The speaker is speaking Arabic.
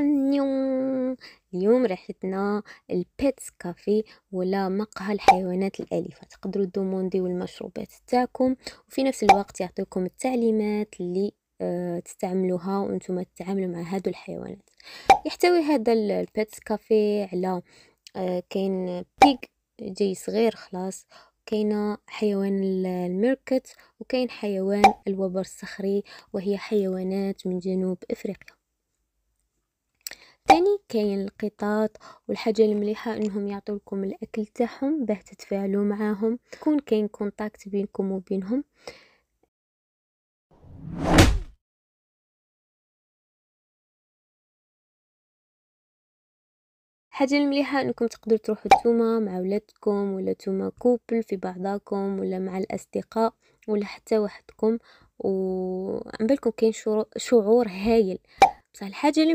اليوم اليوم رحلتنا البيتس كافي ولا مقهى الحيوانات الاليفه تقدروا دومونديو المشروبات تاعكم وفي نفس الوقت يعطيكم التعليمات اللي آه، تستعملوها وانتم تتعاملوا مع هادو الحيوانات يحتوي هذا البيتس كافي على آه، كاين بيج جاي صغير خلاص كاين حيوان الميركت وكاين حيوان الوبر الصخري وهي حيوانات من جنوب افريقيا ثاني كاين القطاط والحاجة المليحة انهم يعطوا لكم الاكل تاعهم باه تتفاعلوا معاهم تكون كاين كونتاكت بينكم وبينهم الحاجه المليحه انكم تقدر تروحوا نتوما مع ولادكم ولا نتوما كوبل في بعضاكم ولا مع الاصدقاء ولا حتى وحدكم وعن بالكم كاين شعور هايل بصح الحاجه